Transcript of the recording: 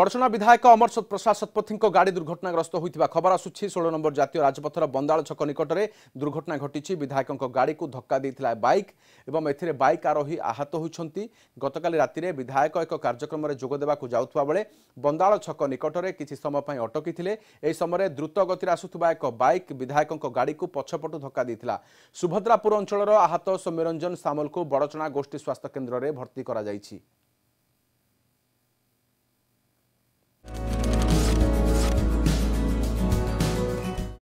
ବଡ଼ଚଣା ବିଧାୟକ ଅମରସତ ପ୍ରସାଦ ଶତପଥୀଙ୍କ ଗାଡ଼ି ଦୁର୍ଘଟଣାଗ୍ରସ୍ତ ହୋଇଥିବା ଖବର ଆସୁଛି ଷୋହଳ ନମ୍ବର ଜାତୀୟ ରାଜପଥର ବନ୍ଦାଳ ଛକ ନିକଟରେ ଦୁର୍ଘଟଣା ଘଟିଛି ବିଧାୟକଙ୍କ ଗାଡ଼ିକୁ ଧକ୍କା ଦେଇଥିଲା ବାଇକ୍ ଏବଂ ଏଥିରେ ବାଇକ୍ ଆରୋହୀ ଆହତ ହୋଇଛନ୍ତି ଗତକାଲି ରାତିରେ ବିଧାୟକ ଏକ କାର୍ଯ୍ୟକ୍ରମରେ ଯୋଗ ଦେବାକୁ ଯାଉଥିବା ବେଳେ ବନ୍ଦାଳ ଛକ ନିକଟରେ କିଛି ସମୟ ପାଇଁ ଅଟକିଥିଲେ ଏହି ସମୟରେ ଦ୍ରୁତ ଗତିରେ ଆସୁଥିବା ଏକ ବାଇକ୍ ବିଧାୟକଙ୍କ ଗାଡ଼ିକୁ ପଛପଟୁ ଧକ୍କା ଦେଇଥିଲା ସୁଭଦ୍ରାପୁର ଅଞ୍ଚଳର ଆହତ ସୌମ୍ୟରଞ୍ଜନ ସାମଲକୁ ବଡ଼ଚଣା ଗୋଷ୍ଠୀ ସ୍ୱାସ୍ଥ୍ୟ କେନ୍ଦ୍ରରେ ଭର୍ତ୍ତି କରାଯାଇଛି